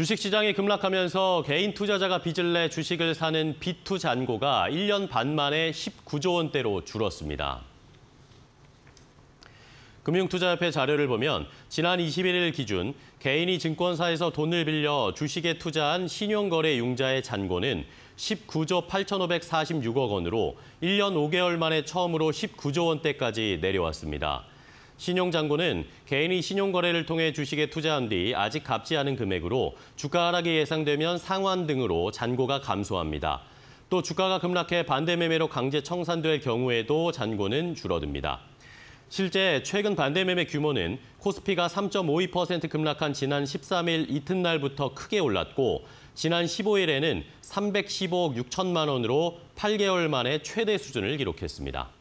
주식시장이 급락하면서 개인 투자자가 빚을 내 주식을 사는 비투 잔고가 1년 반 만에 19조 원대로 줄었습니다. 금융투자협회 자료를 보면 지난 21일 기준 개인이 증권사에서 돈을 빌려 주식에 투자한 신용거래 융자의 잔고는 19조 8,546억 원으로 1년 5개월 만에 처음으로 19조 원대까지 내려왔습니다. 신용장고는 개인이 신용거래를 통해 주식에 투자한 뒤 아직 갚지 않은 금액으로 주가 하락이 예상되면 상환 등으로 잔고가 감소합니다. 또 주가가 급락해 반대 매매로 강제 청산될 경우에도 잔고는 줄어듭니다. 실제 최근 반대 매매 규모는 코스피가 3.52% 급락한 지난 13일 이튿날부터 크게 올랐고 지난 15일에는 315억 6천만 원으로 8개월 만에 최대 수준을 기록했습니다.